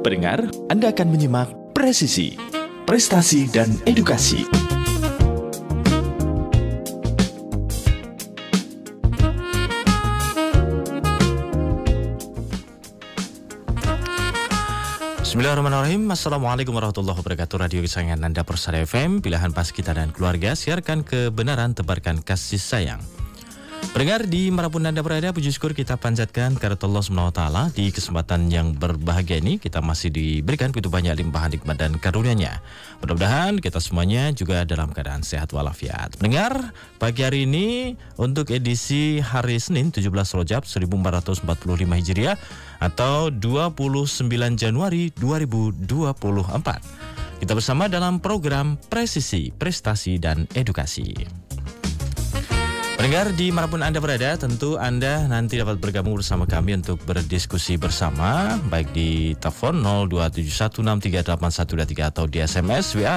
Pendengar, Anda akan menyimak Presisi, Prestasi dan Edukasi. Bismillahirrahmanirrahim Assalamualaikum warahmatullahi wabarakatuh Radio kesayangan Anda Persada FM Pilihan pas kita dan keluarga Siarkan kebenaran Tebarkan kasih sayang Pendengar di manapun Anda berada, puji syukur kita panjatkan karena Allah SWT di kesempatan yang berbahagia ini. Kita masih diberikan begitu banyak limpahan nikmat dan karunia-Nya. Mudah-mudahan kita semuanya juga dalam keadaan sehat walafiat. Pendengar, pagi hari ini untuk edisi hari Senin 17 Rojab 1445 Hijriah atau 29 Januari 2024. Kita bersama dalam program Presisi, Prestasi, dan Edukasi. Pendengar pun Anda berada, tentu Anda nanti dapat bergabung bersama kami untuk berdiskusi bersama, baik di telepon 02716381123 atau di SMS WA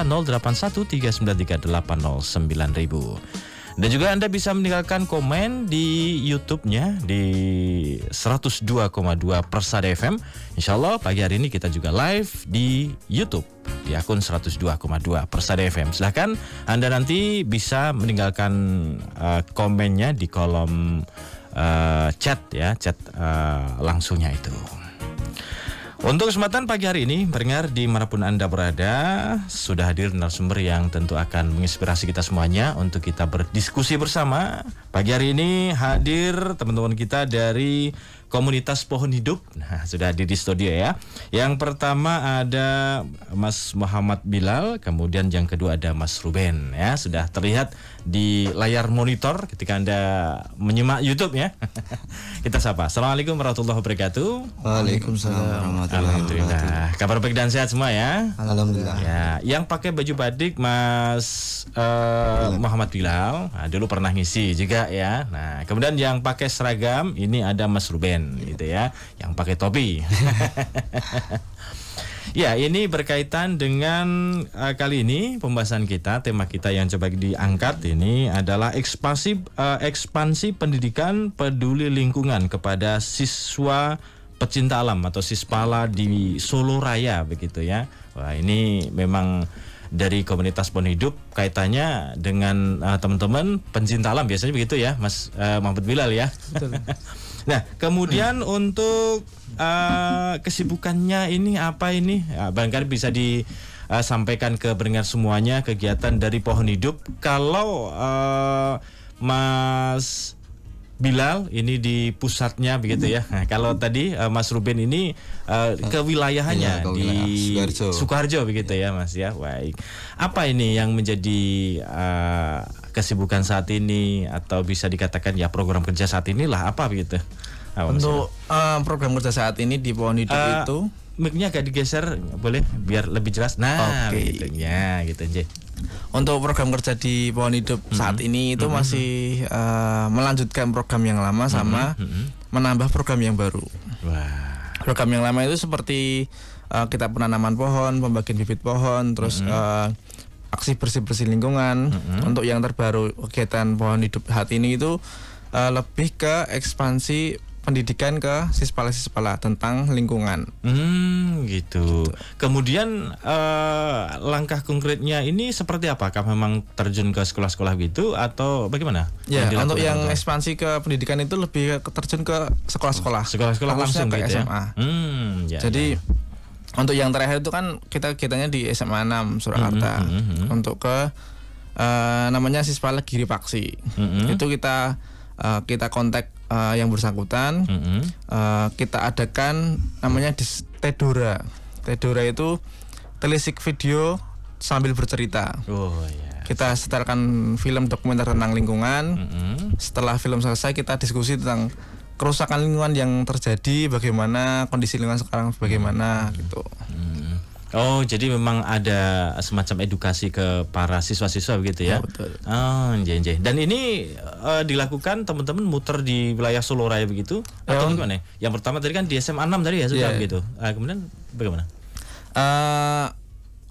081393809000. Dan juga Anda bisa meninggalkan komen di YouTube-nya di 102,2 Persada FM. Insya Allah pagi hari ini kita juga live di YouTube di akun 102,2 Persada FM. Silahkan Anda nanti bisa meninggalkan uh, komennya di kolom uh, chat ya, chat uh, langsungnya itu. Untuk kesempatan pagi hari ini, pendengar pun Anda berada, sudah hadir narasumber yang tentu akan menginspirasi kita semuanya untuk kita berdiskusi bersama. Pagi hari ini hadir teman-teman kita dari komunitas pohon hidup. Nah, sudah hadir di studio ya. Yang pertama ada Mas Muhammad Bilal, kemudian yang kedua ada Mas Ruben ya, sudah terlihat di layar monitor ketika Anda menyimak YouTube ya. Kita sapa. Assalamualaikum warahmatullahi wabarakatuh. Waalaikumsalam warahmatullahi wabarakatuh. Kabar baik dan sehat semua ya. Alhamdulillah. Ya, yang pakai baju badik Mas uh, Muhammad Bilal. Nah, dulu pernah ngisi juga ya. Nah, kemudian yang pakai seragam ini ada Mas Ruben gitu ya. Yang pakai topi. Ya, ini berkaitan dengan uh, kali ini pembahasan kita, tema kita yang coba diangkat ini adalah ekspansi uh, ekspansi pendidikan peduli lingkungan kepada siswa pecinta alam atau sispala di Solo Raya begitu ya. Wah, ini memang dari komunitas pon hidup kaitannya dengan uh, teman-teman pencinta alam biasanya begitu ya Mas uh, Mahmud Bilal ya. Betul. Nah, kemudian hmm. untuk uh, kesibukannya ini apa ini? Ya, barangkali bisa di eh, sampaikan ke pendengar semuanya kegiatan dari pohon hidup. Kalau uh, Mas Bilal ini di pusatnya begitu ya. Nah, kalau tadi uh, Mas Ruben ini uh, wilayahnya ya, ke wilayah. di Sukarjo. begitu ya. ya Mas ya. Baik. Apa ini yang menjadi kesibukan saat ini atau bisa dikatakan ya program kerja saat inilah apa gitu? Apa Untuk uh, program kerja saat ini di Pohon Hidup uh, itu mic-nya agak digeser boleh biar lebih jelas. Nah, okay. Gitu, ya, gitu aja. Untuk program kerja di Pohon Hidup mm -hmm. saat ini itu mm -hmm. masih uh, melanjutkan program yang lama mm-hmm. sama mm -hmm. menambah program yang baru. Wah. Program yang lama itu seperti uh, kita penanaman pohon, pembagian bibit pohon, terus mm -hmm. uh, aksi bersih-bersih lingkungan. Mm-hmm. Untuk yang terbaru kegiatan pohon hidup hati ini itu uh, lebih ke ekspansi pendidikan ke siswa-siswa tentang lingkungan. Hmm, gitu. gitu. Kemudian eh, langkah konkretnya ini seperti apa? Apakah memang terjun ke sekolah-sekolah gitu atau bagaimana? Ya, yang untuk yang atau? ekspansi ke pendidikan itu lebih terjun ke sekolah-sekolah. Sekolah-sekolah langsung ke gitu SMA. Ya? Hmm, ya, Jadi ya, ya untuk yang terakhir itu kan kita kitanya di SMA 6 Surakarta mm -hmm. untuk ke uh, namanya siswa Legiri Paksi. Mm -hmm. Itu kita uh, kita kontak uh, yang bersangkutan. Mm -hmm. uh, kita adakan namanya Tedora. Tedora itu telisik video sambil bercerita. Oh yeah. Kita setarkan film dokumenter tentang lingkungan. Mm -hmm. Setelah film selesai kita diskusi tentang kerusakan lingkungan yang terjadi bagaimana kondisi lingkungan sekarang bagaimana hmm. gitu hmm. oh jadi memang ada semacam edukasi ke para siswa-siswa begitu ya oh, betul. oh jenje dan ini uh, dilakukan teman-teman muter di wilayah Solo Raya begitu ya, atau iya. gimana yang pertama tadi kan di SMA 6 tadi ya sudah yeah. begitu uh, kemudian bagaimana uh,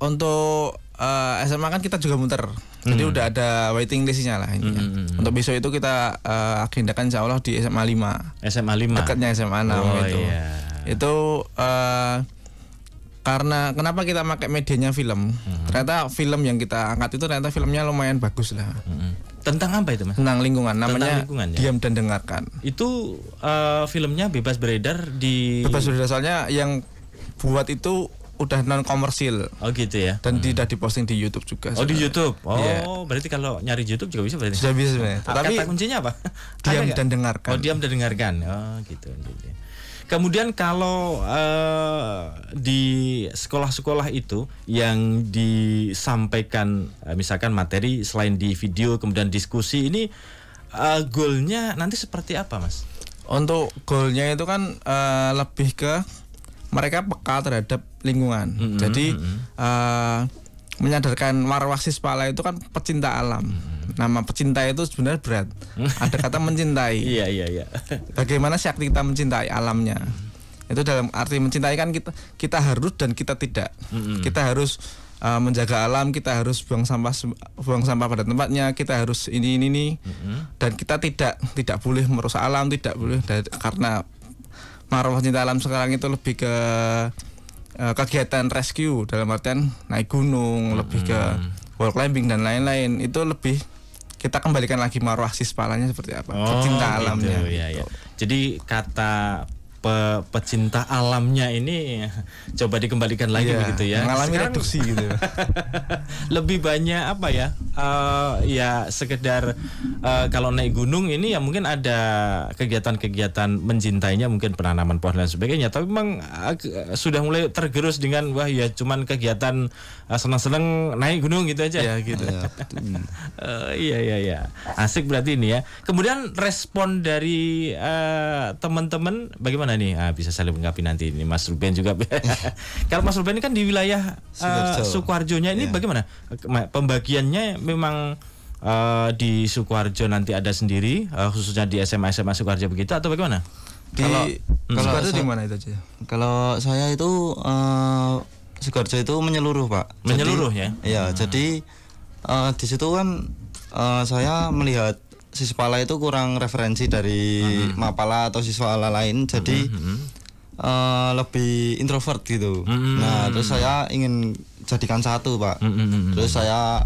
untuk uh, SMA kan kita juga muter jadi hmm. udah ada waiting listnya lah ini. Hmm, hmm, Untuk besok itu kita uh, agendakan insya Allah di SMA 5 SMA 5 Dekatnya SMA 6 oh, gitu. iya. itu. Yeah. Itu uh, karena kenapa kita pakai medianya film? Hmm. Ternyata film yang kita angkat itu ternyata filmnya lumayan bagus lah. Hmm. Tentang apa itu mas? Tentang lingkungan. Namanya Tentang lingkungan, ya? Diam dan Dengarkan. Itu uh, filmnya bebas beredar di. Bebas beredar soalnya yang buat itu udah non komersil. Oh gitu ya. Dan hmm. tidak diposting di YouTube juga. Oh sebenarnya. di YouTube. Oh yeah. berarti kalau nyari YouTube juga bisa berarti. Sudah bisa sebenarnya. Tapi kata kuncinya apa? Diam dan dengarkan. Oh diam dan dengarkan. Oh gitu. gitu. Kemudian kalau uh, di sekolah-sekolah itu yang disampaikan eh, misalkan materi selain di video kemudian diskusi ini uh, goalnya nanti seperti apa mas? Untuk goalnya itu kan uh, lebih ke mereka peka terhadap lingkungan. Mm -hmm. Jadi uh, menyadarkan marwah sispala itu kan pecinta alam. Mm -hmm. Nama pecinta itu sebenarnya berat. Ada kata mencintai. Iya iya iya. Bagaimana sih kita mencintai alamnya? Mm-hmm. Itu dalam arti mencintai kan kita kita harus dan kita tidak. Mm -hmm. Kita harus uh, menjaga alam, kita harus buang sampah buang sampah pada tempatnya, kita harus ini ini ini. Mm -hmm. Dan kita tidak tidak boleh merusak alam, tidak boleh dari, karena marwah cinta alam sekarang itu lebih ke uh, kegiatan rescue dalam artian naik gunung, hmm. lebih ke mm-hmm. wall climbing dan lain-lain itu lebih kita kembalikan lagi marwah sispalanya seperti apa, oh, cinta gitu, alamnya. Ya, ya. Jadi kata pe pecinta alamnya ini coba dikembalikan lagi yeah, begitu ya. Mengalami Sekarang, reduksi gitu. lebih banyak apa ya? Uh, ya sekedar uh, kalau naik gunung ini ya mungkin ada kegiatan-kegiatan mencintainya mungkin penanaman pohon dan sebagainya tapi memang uh, sudah mulai tergerus dengan wah ya cuman kegiatan uh, senang-senang naik gunung gitu aja. Iya, gitu ya gitu. uh, iya iya iya. Asik berarti ini ya. Kemudian respon dari uh, teman-teman bagaimana mana nih? Ah, bisa saling mengkapi nanti ini Mas Ruben juga. Kalau Mas Ruben kan di wilayah uh, Sukoharjo-nya ini yeah. bagaimana? Pembagiannya memang uh, di Sukoharjo nanti ada sendiri uh, khususnya di SMA SMA Sukoharjo begitu atau bagaimana? Di kalau hmm. di mana itu aja? Kalau saya itu uh, Sukoharjo itu menyeluruh, Pak. Menyeluruh jadi, ya? Iya, hmm. jadi uh, di situ kan uh, saya melihat Sispala itu kurang referensi dari mm -hmm. Mapala atau siswa ala lain jadi mm -hmm. uh, lebih introvert gitu. Mm -hmm. Nah, terus saya ingin jadikan satu, Pak. Mm -hmm. Terus saya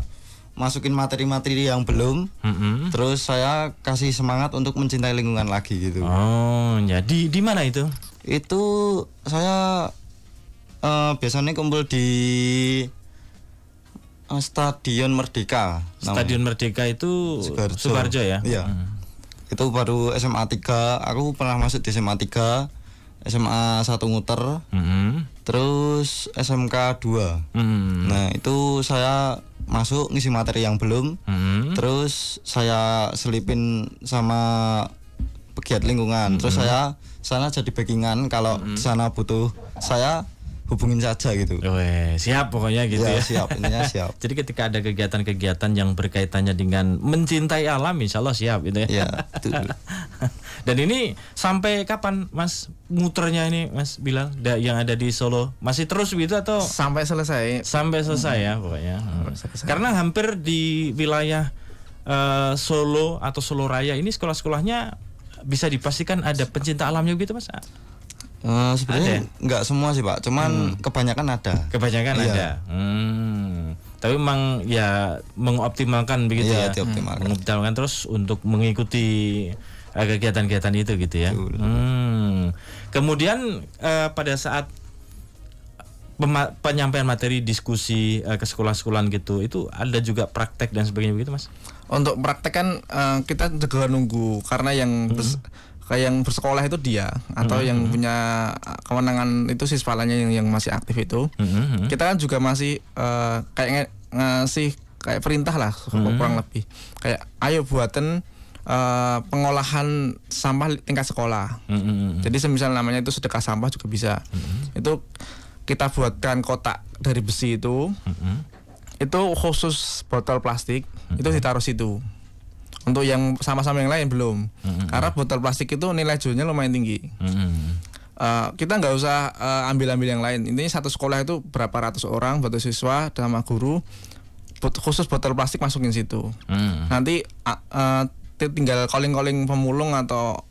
masukin materi-materi yang belum, mm -hmm. terus saya kasih semangat untuk mencintai lingkungan lagi gitu. Oh, jadi di mana itu? Itu saya uh, biasanya kumpul di Eh, Stadion Merdeka. Stadion Merdeka itu Subarjo, ya. Iya. Hmm. Itu baru SMA 3. Aku pernah masuk di SMA 3. SMA 1 Nguter. Hmm. Terus SMK 2. Hmm. Nah, itu saya masuk ngisi materi yang belum. Hmm. Terus saya selipin sama pegiat lingkungan. Hmm. Terus saya sana jadi backingan kalau hmm. sana butuh saya hubungin saja gitu. Weh, siap pokoknya gitu ya. ya. Siap, intinya siap. Jadi ketika ada kegiatan-kegiatan yang berkaitannya dengan mencintai alam, insya Allah siap gitu ya. ya Dan ini sampai kapan Mas muternya ini Mas bilang yang ada di Solo masih terus gitu atau sampai selesai? Sampai selesai hmm. ya pokoknya. Hmm. Selesai. Karena hampir di wilayah uh, Solo atau Solo Raya ini sekolah-sekolahnya bisa dipastikan ada pencinta alamnya gitu Mas. Uh, Sebenarnya nggak semua sih pak, cuman hmm. kebanyakan ada. Kebanyakan iya. ada. Hmm. Tapi memang ya mengoptimalkan begitu iya, ya. Dioptimalkan. Hmm. Mengoptimalkan terus untuk mengikuti eh, kegiatan-kegiatan itu gitu ya. Hmm. Kemudian uh, pada saat penyampaian materi diskusi uh, ke sekolah sekolah gitu itu ada juga praktek dan sebagainya begitu mas untuk praktek kan uh, kita juga nunggu karena yang hmm kayak yang bersekolah itu dia atau mm-hmm. yang punya ah, kewenangan itu siswanya yang yang masih aktif itu mm-hmm. kita kan juga masih uh, kayak nge- ngasih kayak perintah lah mm-hmm. kurang lebih kayak ayo buatan uh, eh, pengolahan sampah tingkat sekolah mm-hmm. jadi semisal namanya itu sedekah sampah juga bisa mm-hmm. itu kita buatkan kotak dari besi itu mm-hmm. itu khusus botol plastik mm-hmm. itu ditaruh situ untuk yang sama-sama yang lain belum. Mm-hmm. Karena botol plastik itu nilai jualnya lumayan tinggi. Mm-hmm. Uh, kita nggak usah uh, ambil-ambil yang lain. Intinya satu sekolah itu berapa ratus orang, batu siswa sama guru, khusus botol plastik masukin situ. Mm. Nanti uh, uh, tinggal calling-calling pemulung atau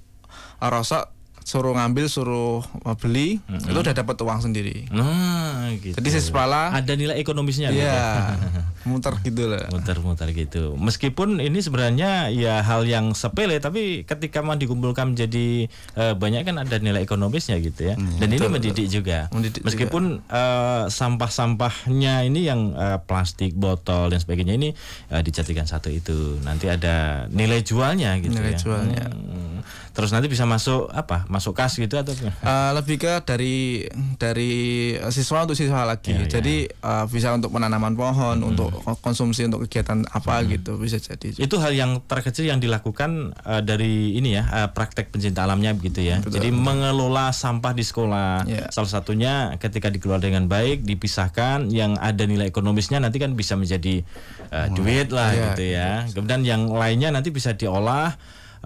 rosok suruh ngambil suruh eh, beli hmm. itu udah dapat uang sendiri nah gitu. jadi sespala ada nilai ekonomisnya iya gitu. muter gitu lah muter-muter gitu meskipun ini sebenarnya ya hal yang sepele tapi ketika mau dikumpulkan menjadi e, eh, banyak kan ada nilai ekonomisnya gitu ya hmm, dan ini mendidik juga mendidik meskipun juga. Eh, sampah-sampahnya ini yang e, plastik botol dan sebagainya ini e, dijadikan satu itu nanti ada nilai jualnya gitu nilai ya. jualnya hmm terus nanti bisa masuk apa masuk kas gitu atau uh, lebih ke dari dari siswa untuk siswa lagi ya, jadi ya. Uh, bisa untuk penanaman pohon hmm. untuk konsumsi untuk kegiatan apa hmm. gitu bisa jadi itu hal yang terkecil yang dilakukan uh, dari ini ya uh, praktek pencinta alamnya begitu ya betul, jadi betul. mengelola sampah di sekolah ya. salah satunya ketika dikelola dengan baik dipisahkan yang ada nilai ekonomisnya nanti kan bisa menjadi uh, duit lah ya, gitu ya kemudian yang lainnya nanti bisa diolah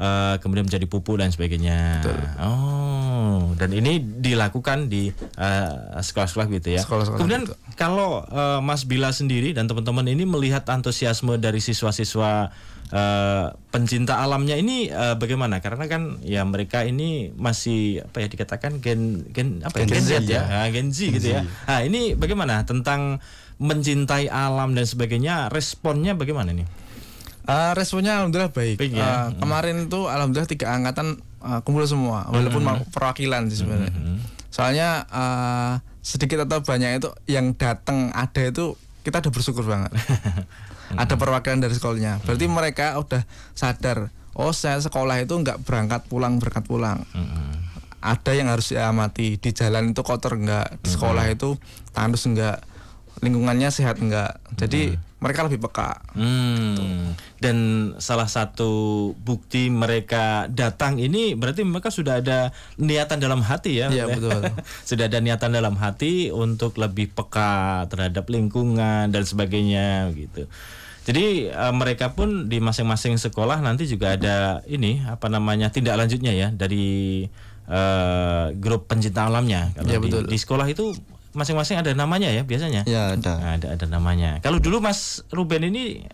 uh, kemudian menjadi pupuk dan sebagainya. Betul. Oh, dan ini dilakukan di eh, sekolah-sekolah uh, gitu ya. Sekolah -sekolah kemudian gitu. kalau uh, Mas Bila sendiri dan teman-teman ini melihat antusiasme dari siswa-siswa Uh, pencinta alamnya ini uh, bagaimana? Karena kan ya mereka ini masih apa ya dikatakan gen gen apa ya gen, Z, ya, ya. Ah, gen Z gitu ya. Nah, ini bagaimana tentang mencintai alam dan sebagainya? Responnya bagaimana nih? Uh, responnya alhamdulillah baik. baik ya? uh, mm Kemarin tuh alhamdulillah tiga angkatan uh, kumpul semua, hmm. walaupun mm-hmm. perwakilan sih sebenarnya. hmm Soalnya uh, sedikit atau banyak itu yang datang ada itu kita udah bersyukur banget. ada hmm. perwakilan dari sekolahnya. Berarti hmm mereka udah sadar, oh saya sekolah itu nggak berangkat pulang berangkat pulang. hmm Ada yang harus diamati di jalan itu kotor nggak, di hmm. sekolah hmm itu tandus nggak, lingkungannya sehat nggak. Jadi hmm mereka lebih peka. Hmm. Dan salah satu bukti mereka datang ini berarti mereka sudah ada niatan dalam hati ya. Iya ya? betul. sudah ada niatan dalam hati untuk lebih peka terhadap lingkungan dan sebagainya gitu. Jadi uh, mereka pun di masing-masing sekolah nanti juga ada ini apa namanya tindak lanjutnya ya dari uh, grup pencinta alamnya. Kalau iya, betul. di sekolah itu masing-masing ada namanya ya biasanya. Ya ada. Nah, ada ada namanya. Kalau dulu Mas Ruben ini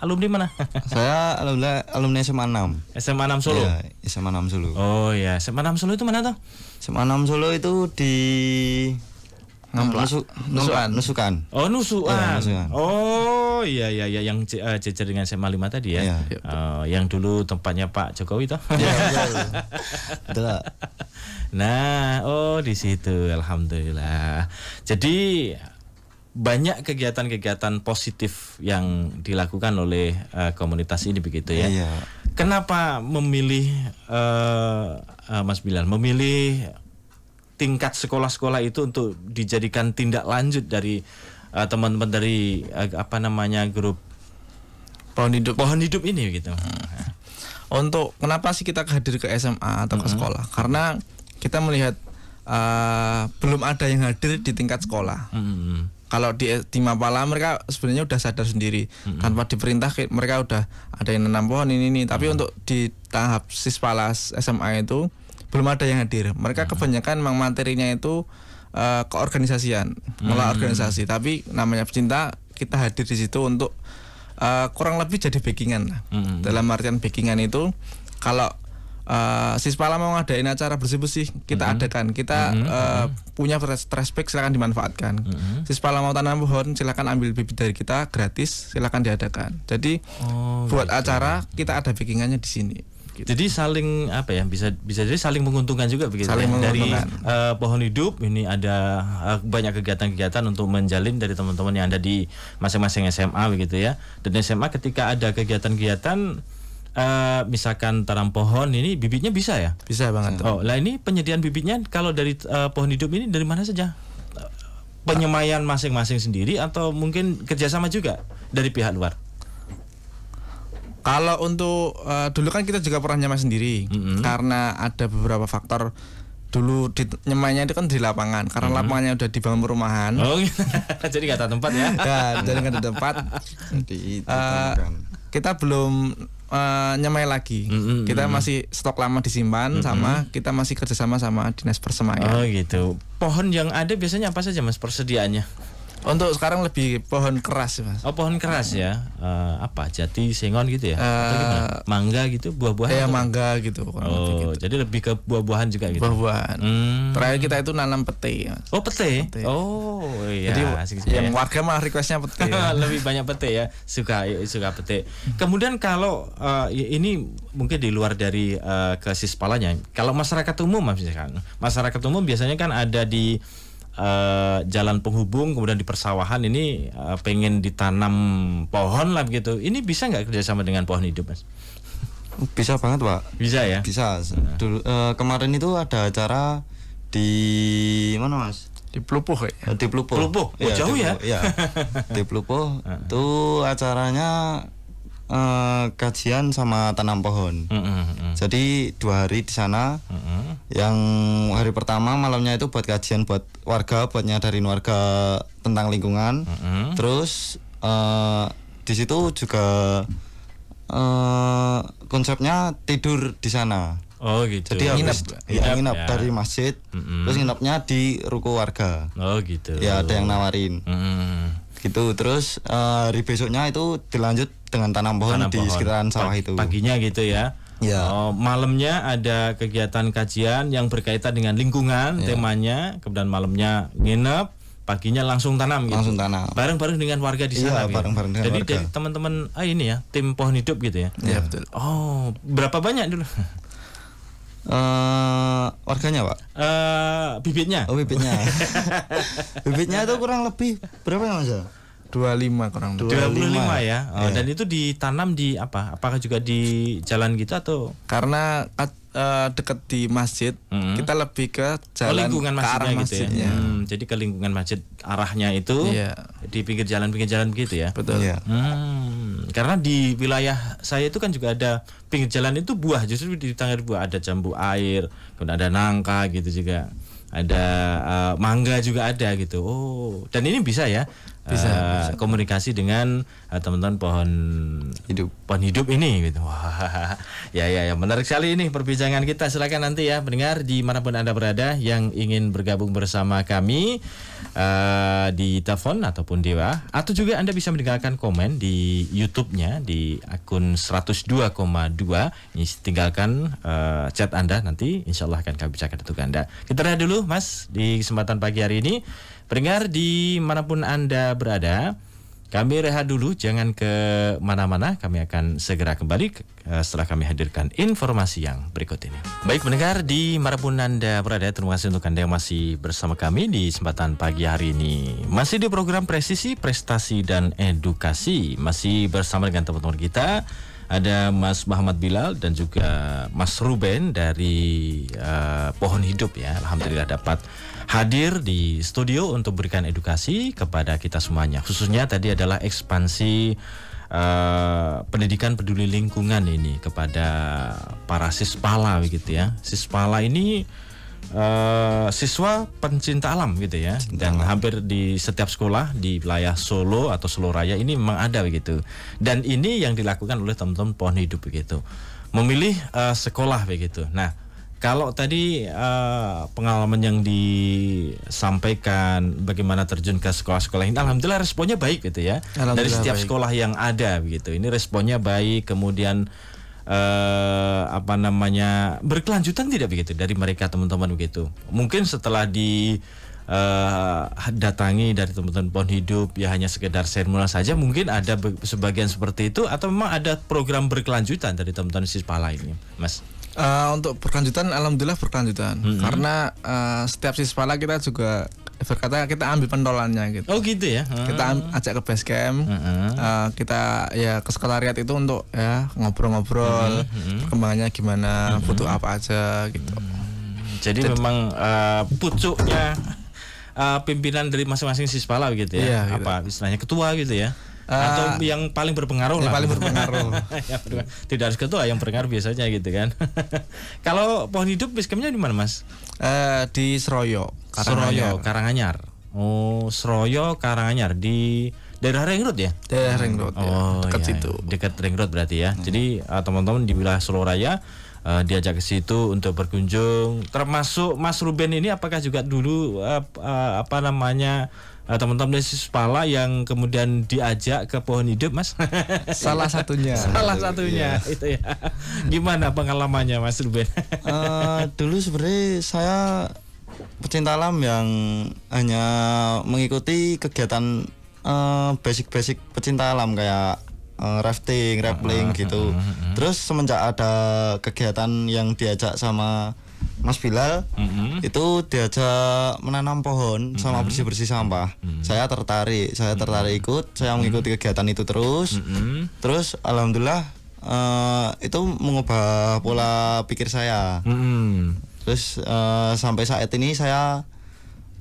alumni mana? Saya alumni alumni SMA 6. SMA 6 Solo. Ya, SMA 6 Solo. Oh ya, SMA 6 Solo itu mana tuh? SMA 6 Solo itu di Ngamplak. Nusu, nusukan. Nusukan. Oh, nusukan. Ya, nusukan. Oh, iya iya iya yang uh, jejer dengan SMA 5 tadi ya. ya. Uh, yang dulu tempatnya Pak Jokowi toh. Iya, iya. iya. Nah, oh di situ alhamdulillah. Jadi banyak kegiatan-kegiatan positif yang dilakukan oleh uh, komunitas ini begitu ya. Iya. Kenapa memilih uh, uh, Mas Bilal? memilih tingkat sekolah-sekolah itu untuk dijadikan tindak lanjut dari eh, teman-teman uh, dari uh, apa namanya grup pohon hidup pohon hidup ini gitu. Hmm. Untuk kenapa sih kita hadir ke SMA atau ke hmm. sekolah? Karena kita melihat uh, belum ada yang hadir di tingkat sekolah. Hmm. Kalau di di Mapala mereka sebenarnya udah sadar sendiri hmm. tanpa diperintah mereka udah ada yang nanam pohon ini ini. Tapi hmm. untuk di tahap siswa SMA itu belum ada yang hadir. Mereka hmm. kebanyakan memang materinya itu uh, keorganisasian, malah hmm. organisasi. Tapi namanya pecinta kita hadir di situ untuk uh, kurang lebih jadi backingan Hmm. Dalam artian backingan itu kalau Uh, eh, Sispala mau ngadain acara bersih-bersih kita mm -hmm. adakan kita mm -hmm. uh, punya respect bag silakan dimanfaatkan mm -hmm. Sispala mau tanam pohon silakan ambil bibit dari kita gratis silakan diadakan jadi oh, buat gitu. acara kita ada backingannya di sini gitu. Jadi saling apa ya bisa bisa jadi saling menguntungkan juga begitu. Saling ya? Dari uh, pohon hidup ini ada uh, banyak kegiatan-kegiatan untuk menjalin dari teman-teman yang ada di masing-masing SMA begitu ya. Dan SMA ketika ada kegiatan-kegiatan uh, misalkan tanam pohon ini bibitnya bisa ya? Bisa banget. Oh, lah ini penyediaan bibitnya kalau dari uh, pohon hidup ini dari mana saja? Penyemaian masing-masing sendiri atau mungkin kerjasama juga dari pihak luar? Kalau untuk uh, dulu kan kita juga pernah nyemai sendiri mm -hmm. karena ada beberapa faktor dulu di, nyemainya itu kan di lapangan karena mm -hmm. lapangannya udah dibangun perumahan. Oh, iya. jadi nggak ada tempat ya? Nah, jadi nggak ada tempat. Di, uh, eh, kan. kita belum uh, nyemai lagi. Mm -hmm. Kita masih stok lama disimpan mm -hmm. sama kita masih kerjasama sama dinas persemaian. Oh gitu. Pohon yang ada biasanya apa saja mas persediaannya? Untuk sekarang lebih pohon keras mas. Oh pohon keras ya. Uh, apa? Jati sengon gitu ya? Uh, atau Mangga gitu, buah-buahan. Ya mangga gitu. Oh gitu. jadi lebih ke buah-buahan juga gitu. Buah-buahan. Hmm. Terakhir kita itu nanam pete. Mas. Oh pete? Oh iya. Jadi asik yang ya. warga malah requestnya pete. Ya. lebih banyak pete ya. Suka suka pete. Kemudian kalau uh, ini mungkin di luar dari uh, kesispalanya. Kalau masyarakat umum misalkan, masyarakat umum biasanya kan ada di uh, jalan penghubung kemudian di persawahan ini uh, pengen ditanam pohon lah begitu. Ini bisa nggak kerjasama dengan pohon hidup, Mas? Bisa banget, Pak. Bisa ya? Bisa. Nah. Dulu, uh, kemarin itu ada acara di mana, Mas? Di Pelupuk. ya? Di Pelupuk. Pelupuh? Oh, ya, jauh di Pelupuh, ya? Iya. di ya? Pelupuk. Iya. Ah. itu acaranya uh, eh, kajian sama tanam pohon. Mm -hmm. Jadi dua hari di sana. Mm -hmm. Yang hari pertama malamnya itu buat kajian buat warga, buat nyadarin warga tentang lingkungan. Mm -hmm. Terus uh, di situ juga uh, konsepnya tidur di sana. Oh gitu. Jadi nginep, ya, nginep ya. dari masjid, mm -hmm. terus nginepnya di ruko warga. Oh gitu. Ya ada yang nawarin. Mm -hmm gitu terus uh, hari besoknya itu dilanjut dengan tanam pohon tanam di pohon. sekitaran sawah itu paginya gitu ya Ya. uh, malamnya ada kegiatan kajian yang berkaitan dengan lingkungan ya. temanya, kemudian malamnya nginep, paginya langsung tanam gitu. Langsung tanam. Bareng-bareng dengan warga di iya, sana. ya, bareng-bareng Jadi teman-teman ah ini ya, tim pohon hidup gitu ya. ya, betul. Oh, berapa banyak dulu? Uh, warganya pak? Uh, bibitnya. Oh bibitnya. bibitnya itu kurang lebih berapa ya mas? 25 kurang lebih. 25, lima ya. Oh, yeah. dan itu ditanam di apa? Apakah juga di jalan gitu atau Karena uh, eh, dekat di masjid, hmm. kita lebih ke oh, jalan oh, lingkungan masjidnya, ke arah gitu ya? masjidnya. ya? hmm, jadi ke lingkungan masjid arahnya itu yeah. di pinggir jalan pinggir jalan begitu ya. Betul. Yeah. Hmm, karena di wilayah saya itu kan juga ada pinggir jalan itu buah, justru di tangga buah ada jambu air, kemudian ada nangka gitu juga ada uh, mangga juga ada gitu. Oh, dan ini bisa ya bisa, uh, bisa. komunikasi dengan teman eh, teman-teman pohon hidup pohon hidup ini gitu wah ya ya ya menarik sekali ini perbincangan kita silakan nanti ya mendengar mana dimanapun anda berada yang ingin bergabung bersama kami uh, di telepon ataupun dewa atau juga anda bisa meninggalkan komen di YouTube-nya di akun 102,2 ini tinggalkan uh, chat anda nanti insyaallah akan kami bacakan untuk anda kita lihat dulu mas di kesempatan pagi hari ini Pendengar manapun Anda berada, kami rehat dulu, jangan ke mana-mana. Kami akan segera kembali eh, setelah kami hadirkan informasi yang berikut ini. Baik pendengar, di manapun Anda berada, terima kasih untuk Anda yang masih bersama kami di kesempatan pagi hari ini. Masih di program Presisi, Prestasi, dan Edukasi. Masih bersama dengan teman-teman kita, ada Mas Muhammad Bilal dan juga Mas Ruben dari uh, Pohon Hidup ya. Alhamdulillah dapat hadir di studio untuk berikan edukasi kepada kita semuanya. Khususnya tadi adalah ekspansi uh, pendidikan peduli lingkungan ini kepada para sispala begitu ya. Sispala ini uh, siswa pencinta alam gitu ya dan hampir di setiap sekolah di wilayah Solo atau Solo Raya ini memang ada begitu dan ini yang dilakukan oleh teman-teman pohon hidup begitu memilih uh, sekolah begitu nah kalau tadi uh, pengalaman yang disampaikan bagaimana terjun ke sekolah-sekolah ini, alhamdulillah responnya baik gitu ya. Dari setiap baik. sekolah yang ada gitu. Ini responnya baik, kemudian eh, apa namanya berkelanjutan tidak begitu dari mereka teman-teman begitu. Mungkin setelah di Uh, datangi dari teman-teman pohon hidup ya hanya sekedar sermula saja mungkin ada sebagian seperti itu atau memang ada program berkelanjutan dari teman-teman siswa lainnya, Mas? Uh, untuk berkelanjutan, alhamdulillah berkelanjutan. Mm -hmm. Karena uh, setiap siswala kita juga berkata kita ambil pentolannya gitu. Oh gitu ya. Uh. Kita ajak ke base camp. Uh -huh. uh, kita ya ke sekretariat itu untuk ya ngobrol-ngobrol, uh mm-hmm, -huh. Mm-hmm. perkembangannya gimana, uh mm-hmm. -huh. butuh apa aja gitu. Hmm. Jadi, Jadi memang uh, pucuknya uh, pimpinan dari masing-masing sispala gitu ya. Iya, gitu. Apa istilahnya ketua gitu ya atau ah. yang paling berpengaruh yang lah. paling berpengaruh tidak harus ketua yang berpengaruh biasanya gitu kan kalau pohon hidup biskemnya di mana mas uh, di Seroyo Karanganyar. Seroyo Karanganyar oh Seroyo Karanganyar di daerah ring road ya daerah ring road ya. oh dekat ya, iya. situ dekat ring road berarti ya hmm. jadi eh, teman-teman uh, di wilayah Solo Raya uh, diajak ke situ untuk berkunjung termasuk Mas Ruben ini apakah juga dulu uh, uh, apa namanya Eh, teman-teman dari Suspala yang kemudian diajak ke pohon hidup, Mas? Salah satunya. Salah satunya itu ya. Gimana pengalamannya, Mas Ruben? uh, dulu sebenarnya saya pecinta alam yang hanya mengikuti kegiatan eh, basic-basic uh, pecinta alam kayak uh, rafting, rappling uh, uh, gitu. Uh, uh, uh. Terus semenjak ada kegiatan yang diajak sama Mas Bilal mm-hmm. itu diajak menanam pohon mm-hmm. sama bersih-bersih sampah. Mm-hmm. Saya tertarik, saya mm-hmm. tertarik ikut, saya mm-hmm. mengikuti kegiatan itu terus. Mm-hmm. Terus alhamdulillah uh, itu mengubah pola pikir saya. Mm-hmm. Terus uh, sampai saat ini saya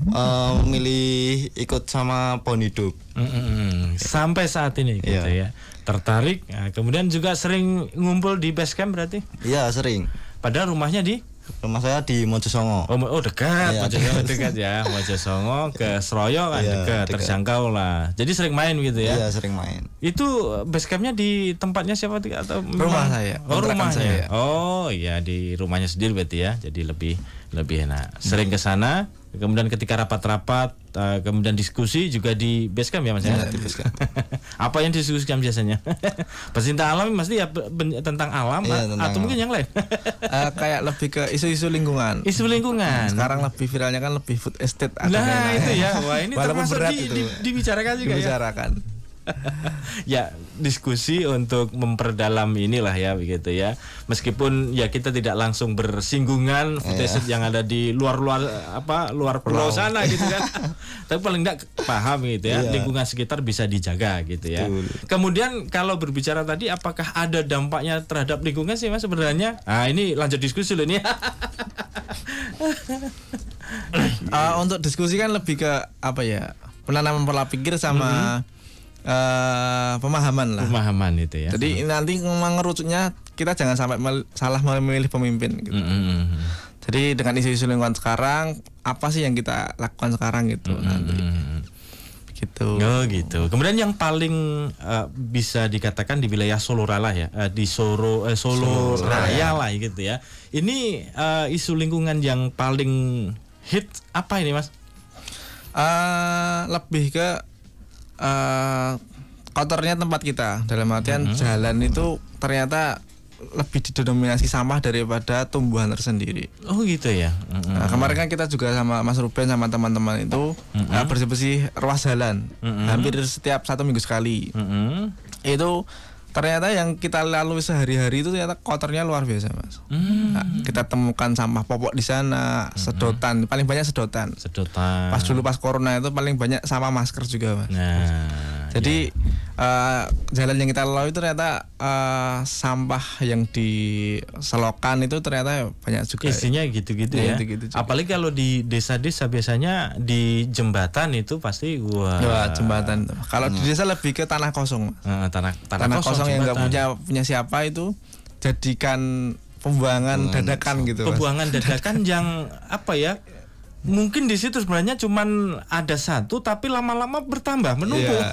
uh, milih ikut sama pohon hidup. Mm-hmm. Sampai saat ini gitu yeah. ya. Tertarik, nah, kemudian juga sering ngumpul di base camp berarti? Iya, yeah, sering. Padahal rumahnya di Rumah saya di Mojosongo. Oh, oh dekat, ya, Mojosongo dekat. ya. Mojosongo ke Seroyo kan ya, dekat, terjangkau lah. Jadi sering main gitu ya. Iya, sering main. Itu basecampnya di tempatnya siapa atau rumah saya. Oh, rumahnya. Saya. Oh, iya di rumahnya sendiri berarti ya. Jadi lebih lebih enak. Sering ke sana, kemudian ketika rapat-rapat, eh, kemudian diskusi juga di base camp ya Mas ya. ya di base camp. Apa yang diskusikan biasanya? Pecinta alam pasti ya tentang alam ya, tentang atau alam. mungkin yang lain. uh, kayak lebih ke isu-isu lingkungan. Isu lingkungan. Sekarang lebih viralnya kan lebih food estate Nah, itu ya. Wah, ini Walaupun termasuk di, itu. Di, dibicarakan juga ya. dibicarakan. ya ya diskusi untuk memperdalam inilah ya begitu ya meskipun ya kita tidak langsung bersinggungan yeah. Iya. yang ada di luar luar apa luar pulau sana gitu kan tapi paling tidak paham gitu ya yeah. lingkungan sekitar bisa dijaga gitu ya Betul. kemudian kalau berbicara tadi apakah ada dampaknya terhadap lingkungan sih mas sebenarnya nah ini lanjut diskusi loh ini uh, untuk diskusi kan lebih ke apa ya penanaman pola pikir sama mm -hmm uh, pemahaman lah. Pemahaman itu ya. Jadi nanti mengerucutnya kita jangan sampai mel salah memilih pemimpin. Gitu. -hmm. Jadi dengan isu-isu lingkungan sekarang, apa sih yang kita lakukan sekarang gitu -hmm. nanti? Gitu. Oh gitu. Kemudian yang paling uh, bisa dikatakan di wilayah Solo Raya ya, eh, di Solo eh, Solo Raya lah ya gitu ya. Ini uh, isu lingkungan yang paling hit apa ini mas? Uh, lebih ke uh, kotornya tempat kita dalam artian -hmm. jalan itu ternyata lebih didominasi sampah daripada tumbuhan tersendiri. Oh gitu ya. Mm-hmm. Nah, kemarin kan kita juga sama Mas Ruben sama teman-teman itu mm-hmm. nah, eh, bersih bersih ruas jalan, mm-hmm. hampir setiap satu minggu sekali. Mm-hmm. Itu ternyata yang kita lalui sehari-hari itu ternyata kotornya luar biasa mas hmm. nah, kita temukan sampah popok di sana hmm. sedotan paling banyak sedotan sedotan pas dulu pas corona itu paling banyak sama masker juga mas nah jadi ya. uh, jalan yang kita lalui itu ternyata uh, sampah yang diselokan itu ternyata banyak juga. Isinya gitu-gitu iya, ya. Gitu -gitu Apalagi kalau di desa-desa biasanya di jembatan itu pasti gua wah iya, jembatan. Kalau hmm. di desa lebih ke tanah kosong. Uh, tanah tanah, tanah kosong, kosong yang nggak punya punya siapa itu jadikan pembuangan hmm. dadakan gitu. Pembuangan dadakan yang apa ya? mungkin di situ sebenarnya cuma ada satu tapi lama-lama bertambah menumpuk ya,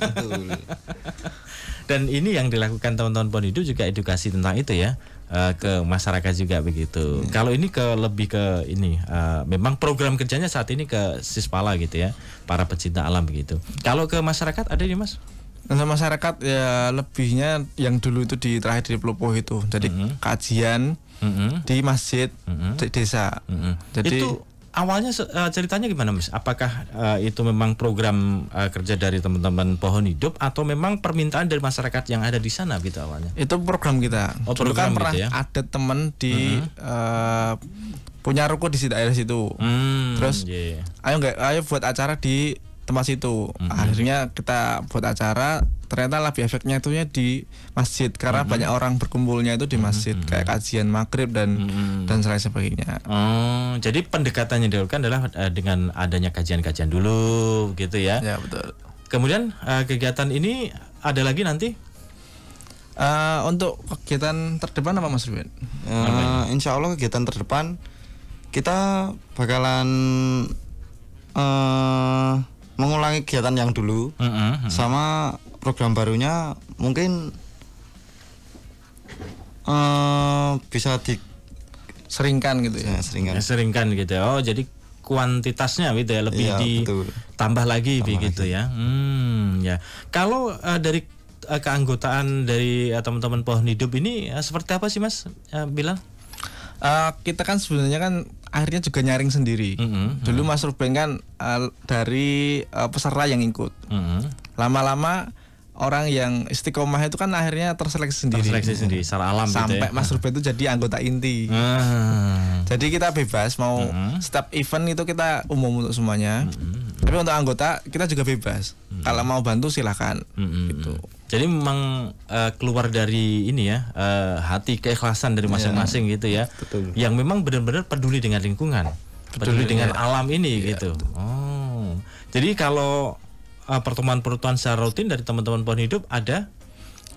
dan ini yang dilakukan teman-teman pon itu juga edukasi tentang itu ya eh, ke masyarakat juga begitu. Ya. Kalau ini ke lebih ke ini, uh, memang program kerjanya saat ini ke Sispala gitu ya, para pecinta alam begitu. Kalau ke masyarakat ada nih mas? ke masyarakat ya lebihnya yang dulu itu di terakhir di Pelopo itu, jadi mm -hmm. kajian mm -hmm. di masjid mm -hmm. di desa. Mm -hmm. Jadi itu awalnya uh, ceritanya gimana mas? Apakah uh, itu memang program uh, kerja dari teman-teman Pohon Hidup atau memang permintaan dari masyarakat yang ada di sana gitu awalnya? Itu program kita. Oh, Dulu program kan gitu pernah ya? ada teman di uh-huh. uh, punya ruko di daerah situ. Hmm, Terus yeah. ayo nggak ayo buat acara di tempat situ. Mm-hmm. Akhirnya kita buat acara, ternyata lebih efeknya itu ya di masjid karena mm-hmm. banyak orang berkumpulnya itu di mhm, masjid mm-hmm. kayak kajian maghrib dan mm-hmm. dan selain sebagainya. Oh, jadi pendekatannya yang dilakukan adalah eh, dengan adanya kajian-kajian dulu gitu ya. Ya, betul. Kemudian eh, kegiatan ini ada lagi nanti Uh, untuk kegiatan terdepan apa Mas Ruben? Uh, insya Allah kegiatan terdepan kita bakalan uh, mengulangi kegiatan yang dulu mm -hmm. sama program barunya mungkin uh, bisa di seringkan gitu ya. ya seringkan. Ya, seringkan gitu. Ya. Oh, jadi kuantitasnya gitu ya lebih ya, ditambah lagi begitu ya. Hmm, ya. Kalau uh, dari uh, keanggotaan dari teman-teman pohon hidup ini uh, seperti apa sih Mas? Uh, bilang uh, kita kan sebenarnya kan akhirnya juga nyaring sendiri. Mm -hmm. Dulu Mas Ruben kan uh, dari uh, peserta yang ikut. Mm-hmm. Lama-lama mm -hmm. orang yang istiqomah itu kan akhirnya terseleksi sendiri. Terseleksi sendiri secara alam Sampai gitu ya. Mas Ruben itu jadi anggota inti. Ah. Jadi kita bebas mau mm -hmm. setiap event itu kita umum untuk semuanya. Mm -hmm. Tapi untuk anggota kita juga bebas. Mm -hmm. Kalau mau bantu silahkan. Mm -hmm. Gitu. Jadi memang uh, keluar dari ini ya uh, hati keikhlasan dari iya. masing-masing ya, gitu ya. Betul. Yang memang benar-benar peduli dengan lingkungan, peduli, peduli dengan alam ini ya, gitu. Oh, jadi kalau uh, pertemuan-pertemuan secara rutin dari teman-teman pohon hidup ada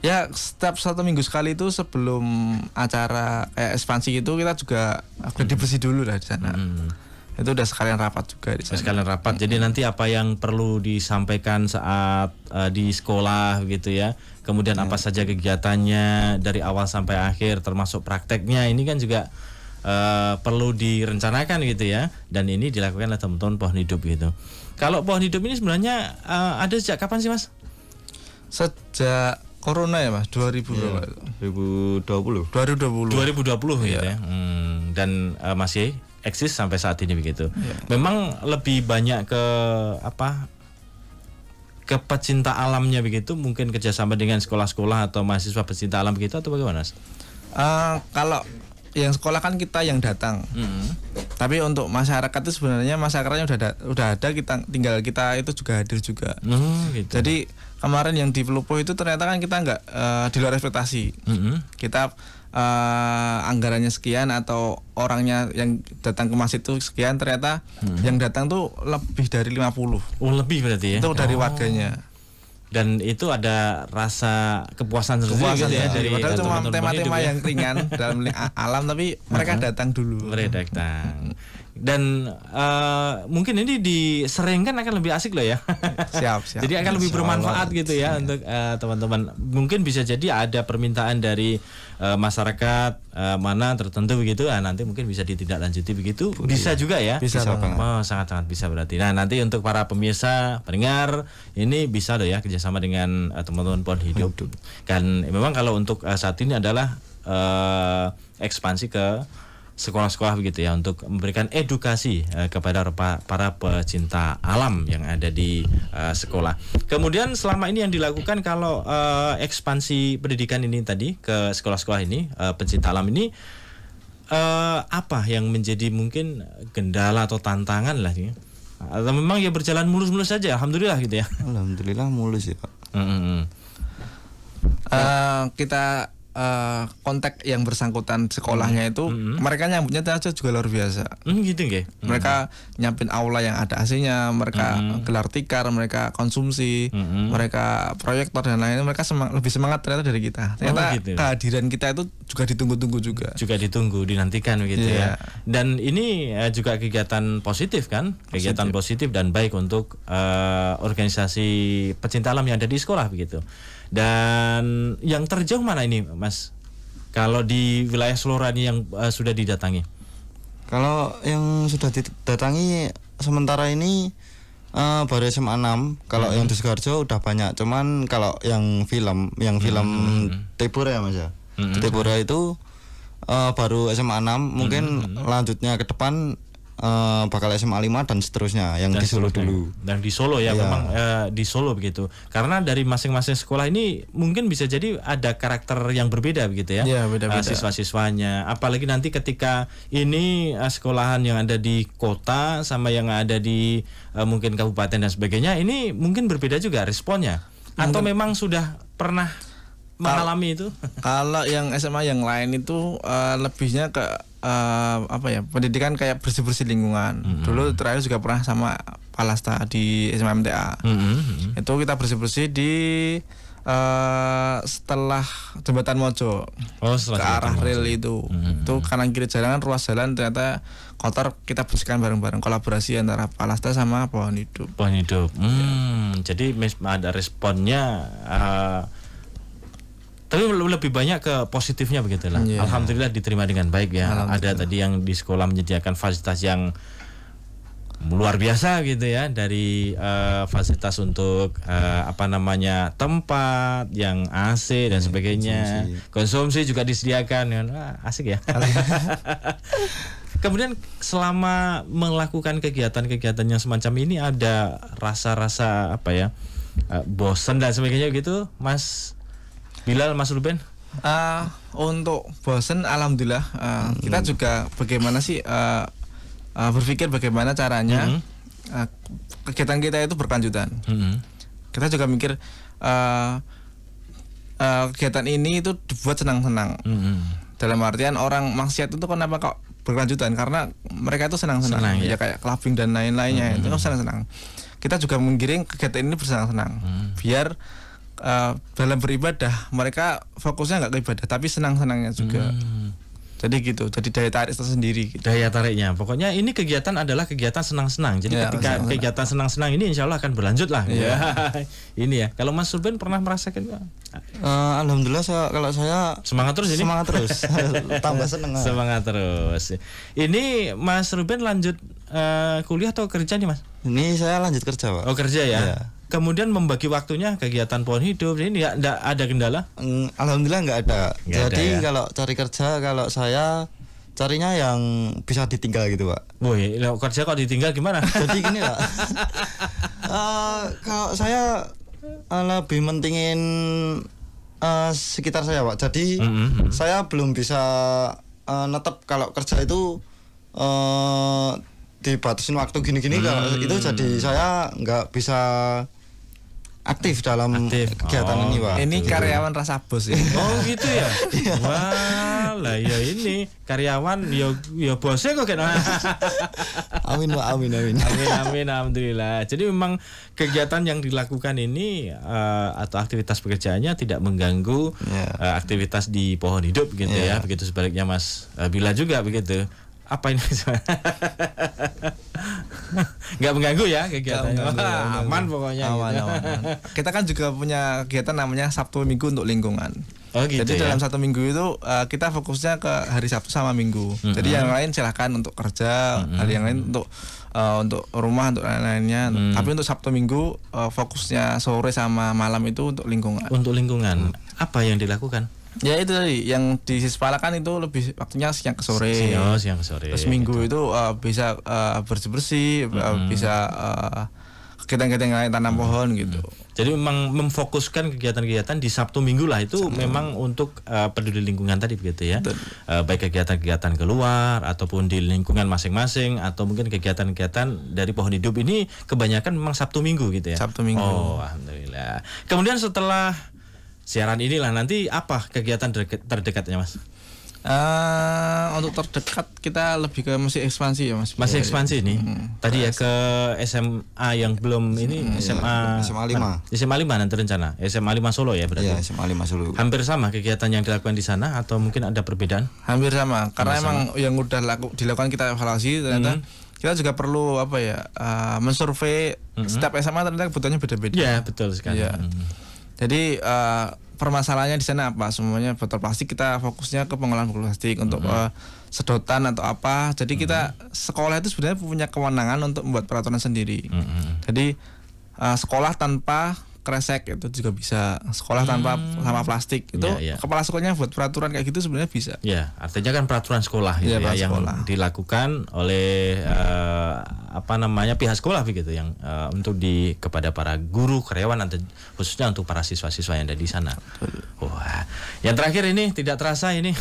ya setiap satu minggu sekali itu sebelum acara eh, ekspansi itu kita juga udah dibersih dulu lah di sana. Hmm itu udah sekalian rapat juga di sana. sekalian rapat jadi nanti apa yang perlu disampaikan saat uh, di sekolah gitu ya kemudian ya. apa saja kegiatannya dari awal sampai akhir termasuk prakteknya ini kan juga uh, perlu direncanakan gitu ya dan ini dilakukan oleh teman-teman pohon hidup gitu kalau pohon hidup ini sebenarnya uh, ada sejak kapan sih mas sejak corona ya mas 2000 ya, 2020 2020 2020 ya, ya. Hmm, dan uh, masih eksis sampai saat ini begitu. Ya. Memang lebih banyak ke apa? ke pecinta alamnya begitu mungkin kerjasama dengan sekolah-sekolah atau mahasiswa pecinta alam begitu atau bagaimana? Uh, kalau yang sekolah kan kita yang datang. Mm -hmm. Tapi untuk masyarakat itu sebenarnya masyarakatnya udah ada, udah ada kita tinggal kita itu juga hadir juga. Mm, gitu. Jadi kemarin yang di Pelupo itu ternyata kan kita nggak uh, di luar ekspektasi. Mm -hmm. Kita uh, anggarannya sekian atau orangnya yang datang ke masjid itu sekian ternyata hmm. yang datang tuh lebih dari 50 oh lebih berarti ya itu dari oh. warganya dan itu ada rasa kepuasan sendiri gitu ya, ya dari padahal cuma tema-tema ya? yang ringan dalam alam tapi mereka datang dulu mereka datang dan uh, mungkin ini diseringkan akan lebih asik loh ya. Siap, siap. jadi akan lebih bermanfaat gitu ya, siap. untuk teman eh, teman-teman. mungkin bisa jadi ada permintaan dari uh, masyarakat uh, mana tertentu begitu. Nah, nanti mungkin bisa ditindaklanjuti begitu. bisa iya. juga ya. Bisa, bisa banget. Oh, sangat-sangat bisa berarti. Nah, nanti untuk para pemirsa, pendengar ini bisa loh ya kerjasama dengan uh, teman-teman Pohon Hidup. Kan memang kalau untuk uh, saat ini adalah uh, ekspansi ke sekolah-sekolah begitu ya untuk memberikan edukasi uh, kepada para pecinta alam yang ada di uh, sekolah. Kemudian selama ini yang dilakukan kalau uh, ekspansi pendidikan ini tadi ke sekolah-sekolah ini uh, pecinta alam ini uh, apa yang menjadi mungkin kendala atau tantangan lah ini? Ya? Atau memang ya berjalan mulus-mulus saja, alhamdulillah gitu ya. Alhamdulillah mulus ya. Pak. Mm -hmm. uh, kita uh, kontak yang bersangkutan sekolahnya hmm. itu mm -hmm. mereka nyambutnya aja juga luar biasa. Mm, gitu nggih. Mm -hmm. Mereka nyampin aula yang ada aslinya, mereka mm -hmm. gelar tikar, mereka konsumsi, mm -hmm. mereka proyektor dan lain-lain. Mereka semang lebih semangat ternyata dari kita. Oh, ternyata oh, gitu. kehadiran kita itu juga ditunggu-tunggu juga. Juga ditunggu, dinantikan gitu yeah. ya. Iya. Dan ini eh, juga kegiatan positif kan? Kegiatan positif, positif dan baik untuk uh, organisasi pecinta alam yang ada di sekolah begitu. Dan yang terjauh mana ini, Mas? Kalau di wilayah Selorani yang uh, sudah didatangi? Kalau yang sudah didatangi sementara ini uh, baru SMA 6. Kalau -hmm. yang di mhm. Sidoarjo udah banyak. Cuman kalau yang film, yang film -hmm. Tepura ya Mas ya. -hmm. Tepura itu uh, baru SMA 6. Mungkin -hmm. lanjutnya ke depan uh, bakal SMA 5 dan seterusnya yang dan di Solo dulu. Dan di Solo ya, ya. memang uh, di Solo begitu. Karena dari masing-masing sekolah ini mungkin bisa jadi ada karakter yang berbeda begitu ya. ya beda -beda. Uh, eh, siswa-siswanya. Apalagi nanti ketika ini uh, sekolahan yang ada di kota sama yang ada di uh, mungkin kabupaten dan sebagainya, ini mungkin berbeda juga responnya. Mungkin. Atau memang sudah pernah mengalami itu? Kalau yang SMA yang lain itu uh, lebihnya ke uh, apa ya pendidikan kayak bersih bersih lingkungan. Mm -hmm. Dulu terakhir juga pernah sama Palasta di SMA MTA. Mm -hmm. Mm-hmm. Itu kita bersih bersih di uh, setelah jembatan Mojo oh, setelah ke arah rel itu. Mm -hmm. Itu kanan kiri jalan ruas jalan ternyata kotor kita bersihkan bareng-bareng kolaborasi antara Palasta sama pohon hidup. Pohon hidup. Iya. Hmm, ya. jadi ada responnya. Uh, tapi lebih banyak ke positifnya begitulah. Yeah. Alhamdulillah diterima dengan baik ya. Ada tadi yang di sekolah menyediakan fasilitas yang luar biasa gitu ya dari uh, fasilitas untuk uh, apa namanya tempat yang AC dan iya, sebagainya. Konsumsi, konsumsi juga disediakan ya. asik ya. Kemudian selama melakukan kegiatan-kegiatan yang semacam ini ada rasa-rasa apa ya? Uh, eh, bosan dan sebagainya gitu, Mas Bilal Mas Ruben uh, untuk bosen alhamdulillah uh, hmm. kita juga bagaimana sih uh, uh, berpikir bagaimana caranya hmm. uh, kegiatan kita itu berkelanjutan hmm. kita juga mikir uh, uh, kegiatan ini itu dibuat senang-senang hmm. dalam artian orang maksiat itu kenapa kok berkelanjutan karena mereka itu senang-senang ya. ya kayak clubbing dan lain-lainnya hmm. itu kan senang-senang kita juga menggiring kegiatan ini bersenang-senang hmm. biar uh, dalam beribadah mereka fokusnya nggak ke ibadah tapi senang-senangnya juga. Hmm. Jadi gitu, jadi daya tarik tersendiri. Gitu. Daya tariknya, pokoknya ini kegiatan adalah kegiatan senang-senang. Jadi ya, ketika senang-senang. kegiatan senang-senang ini, insya Allah akan berlanjut lah. Ya. ini ya. Kalau Mas Ruben pernah merasakan? Uh, Alhamdulillah, saya, kalau saya semangat terus. Ini? Semangat terus, tambah senang. Semangat terus. Ini Mas Ruben lanjut uh, kuliah atau kerja nih Mas? Ini saya lanjut kerja, Pak. Oh kerja ya. ya kemudian membagi waktunya kegiatan pohon hidup ini ya enggak ada kendala mm, alhamdulillah nggak ada gak jadi ada ya? kalau cari kerja kalau saya carinya yang bisa ditinggal gitu pak. Woi, lo kerja kok ditinggal gimana? Jadi gini lah, eh, uh, kalau saya uh, lebih mentingin uh, sekitar saya pak. Jadi mm -hmm. saya belum bisa uh, netep kalau kerja itu uh, dibatasin waktu gini-gini kalau -hmm. itu jadi saya nggak bisa aktif dalam aktif. kegiatan oh, ini pak. Ini gitu. karyawan Rasabos ya. Oh gitu ya. Wah lah ya ini karyawan yo ya, yo ya bosnya kok kenal amin pak amin amin. Amin amin alhamdulillah. Jadi memang kegiatan yang dilakukan ini uh, atau aktivitas pekerjaannya tidak mengganggu yeah. Ya. uh, aktivitas di pohon hidup gitu yeah. ya. Begitu sebaliknya Mas uh, Bila juga begitu apa ini nggak mengganggu ya kegiatannya ya, aman pokoknya aman, gitu. aman. kita kan juga punya kegiatan namanya Sabtu Minggu untuk lingkungan Oh, gitu Jadi ya? dalam satu minggu itu uh, kita fokusnya ke hari Sabtu sama Minggu. Mm -hmm. Jadi yang lain silahkan untuk kerja, mm -hmm. hari yang lain untuk uh, untuk rumah untuk lain-lainnya. Mm. Tapi untuk Sabtu Minggu uh, fokusnya sore sama malam itu untuk lingkungan. Untuk lingkungan. Apa yang dilakukan? Ya itu tadi yang di Sispala kan itu lebih waktunya siang ke sore. Siang, oh, siang ke sore. Terus minggu gitu. itu uh, bisa uh, bersih bersih, mm -hmm. uh, bisa uh, kegiatan-kegiatan lain tanam hmm. pohon gitu. Jadi memang memfokuskan kegiatan-kegiatan di Sabtu Minggu lah itu memang untuk uh, peduli lingkungan tadi begitu ya. Uh, baik kegiatan-kegiatan keluar ataupun di lingkungan masing-masing atau mungkin kegiatan-kegiatan dari pohon hidup ini kebanyakan memang Sabtu Minggu gitu ya. Sabtu Minggu. Oh, alhamdulillah. Kemudian setelah siaran inilah nanti apa kegiatan terdekatnya mas? Uh, untuk terdekat kita lebih ke masih ekspansi ya mas. Masih ekspansi ya, nih. Hmm. Tadi ya ke SMA yang belum ini iya. SMA SMA 5. SMA lima nanti rencana. SMA 5 Solo ya berarti. Ya, SMA 5 Solo. Hampir sama kegiatan yang dilakukan di sana atau mungkin ada perbedaan? Hampir sama karena Hampir emang yang udah laku, dilakukan kita evaluasi ternyata hmm kita juga perlu apa ya uh, eh, mensurvei -hmm. setiap SMA ternyata kebutuhannya beda-beda. Iya, -beda. betul sekali. Ya. -hmm. Jadi uh, permasalahannya di sana apa? Semuanya botol plastik kita fokusnya ke pengolahan botol plastik mm -hmm. untuk uh, sedotan atau apa. Jadi mm -hmm. kita mm-hmm. sekolah itu sebenarnya punya kewenangan untuk membuat peraturan sendiri. Mm -hmm. Jadi uh, sekolah tanpa kresek itu juga bisa sekolah tanpa hmm. tanpa plastik itu ya, ya. kepala sekolahnya buat peraturan kayak gitu sebenarnya bisa ya artinya kan peraturan sekolah gitu iya, ya, peraturan yang sekolah. dilakukan oleh uh, apa namanya pihak sekolah begitu yang uh, untuk di kepada para guru karyawan khususnya untuk para siswa-siswa yang ada di sana Betul. Wah, yang terakhir ini tidak terasa ini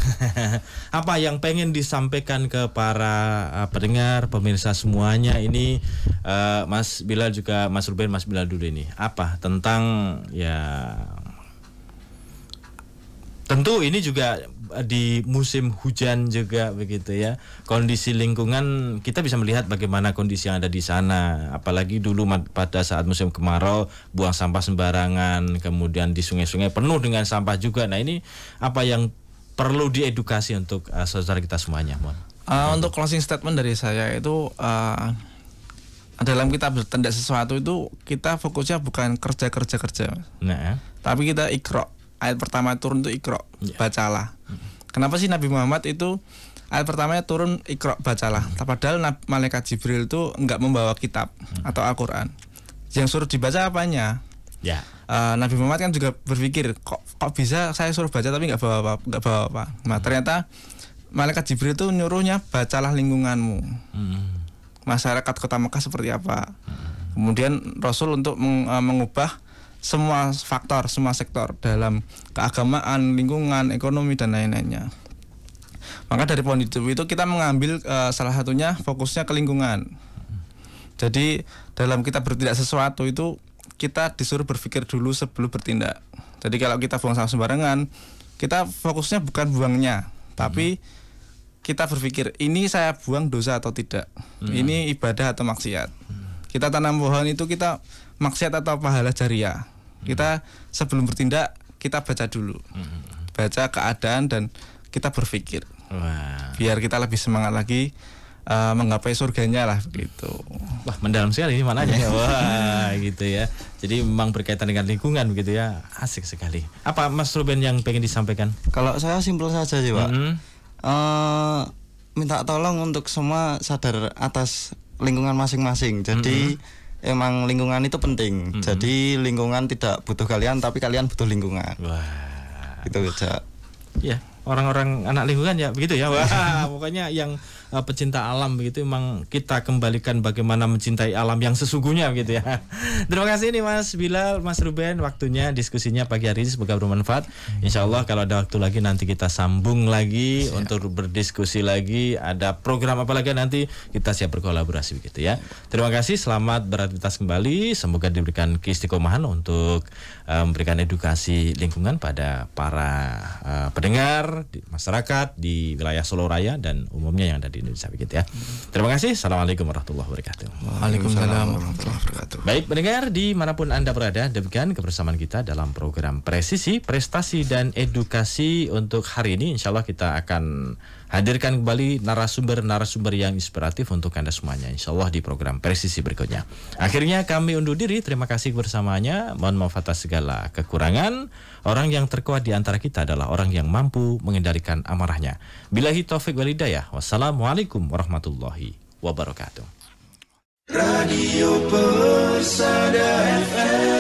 apa yang pengen disampaikan ke para uh, pendengar pemirsa semuanya ini uh, Mas Bilal juga Mas Ruben Mas Bilal dulu ini apa tentang ya tentu ini juga di musim hujan juga begitu ya. Kondisi lingkungan kita bisa melihat bagaimana kondisi yang ada di sana. Apalagi dulu pada saat musim kemarau buang sampah sembarangan, kemudian di sungai-sungai penuh dengan sampah juga. Nah, ini apa yang perlu diedukasi untuk uh, eh, saudara kita semuanya, Mon. Uh, untuk closing statement dari saya itu uh, dalam kita bertindak sesuatu itu kita fokusnya bukan kerja kerja kerja, nah. tapi kita ikro ayat pertama turun itu ikro yeah. bacalah hmm. kenapa sih Nabi Muhammad itu ayat pertamanya turun ikro bacalah hmm. padahal malaikat Jibril itu nggak membawa kitab hmm. atau Al-Quran yang suruh dibaca apanya ya yeah. uh, Nabi Muhammad kan juga berpikir kok kok bisa saya suruh baca tapi nggak bawa apa nggak bawa apa nah hmm. ternyata malaikat Jibril itu nyuruhnya bacalah lingkunganmu hmm. masyarakat kota Mekah seperti apa hmm. kemudian Rasul untuk eh, mengubah semua faktor, semua sektor dalam keagamaan, lingkungan, ekonomi dan lain-lainnya. Maka dari poin itu, itu kita mengambil uh, salah satunya fokusnya ke lingkungan. Jadi dalam kita bertindak sesuatu itu kita disuruh berpikir dulu sebelum bertindak. Jadi kalau kita buang sampah sembarangan, kita fokusnya bukan buangnya, tapi hmm. kita berpikir ini saya buang dosa atau tidak, hmm. ini ibadah atau maksiat. Hmm. Kita tanam pohon itu kita maksiat atau pahala jariah. Kita sebelum bertindak kita baca dulu, baca keadaan dan kita berpikir. Wow. Biar kita lebih semangat lagi uh, menggapai surganya lah gitu. Wah mendalam sekali ini mananya. Wah gitu ya. Jadi memang berkaitan dengan lingkungan begitu ya. Asik sekali. Apa Mas Ruben yang pengen disampaikan? Kalau saya simpel saja sih pak. -hmm. uh, minta tolong untuk semua sadar atas lingkungan masing-masing. Jadi -hmm emang lingkungan itu penting. Mm -hmm. Jadi lingkungan tidak butuh kalian tapi kalian butuh lingkungan. Wah. Itu aja. Ya, orang-orang anak lingkungan ya begitu ya. Wah, pokoknya yang uh, pecinta alam begitu memang kita kembalikan bagaimana mencintai alam yang sesungguhnya gitu ya. Terima kasih nih Mas Bilal, Mas Ruben waktunya diskusinya pagi hari ini semoga bermanfaat. Insya Allah kalau ada waktu lagi nanti kita sambung lagi siap. untuk berdiskusi lagi ada program apa lagi nanti kita siap berkolaborasi begitu ya. Terima kasih, selamat beraktivitas kembali, semoga diberikan keistiqomahan untuk Eh, memberikan edukasi lingkungan pada para uh, pendengar, di, masyarakat di wilayah Solo Raya dan umumnya yang ada di Indonesia begitu ya. Terima kasih. Assalamualaikum warahmatullahi wabarakatuh. Waalaikumsalam warahmatullahi wabarakatuh. Baik pendengar dimanapun anda berada, demikian kebersamaan kita dalam program presisi, prestasi dan edukasi untuk hari ini. Insya Allah kita akan hadirkan kembali narasumber-narasumber yang inspiratif untuk Anda semuanya. Insya Allah di program Presisi berikutnya. Akhirnya kami undur diri. Terima kasih bersamanya. Mohon maaf atas segala kekurangan. Orang yang terkuat di antara kita adalah orang yang mampu mengendalikan amarahnya. Bilahi taufik walidayah. Wassalamualaikum warahmatullahi wabarakatuh. Radio Persada FM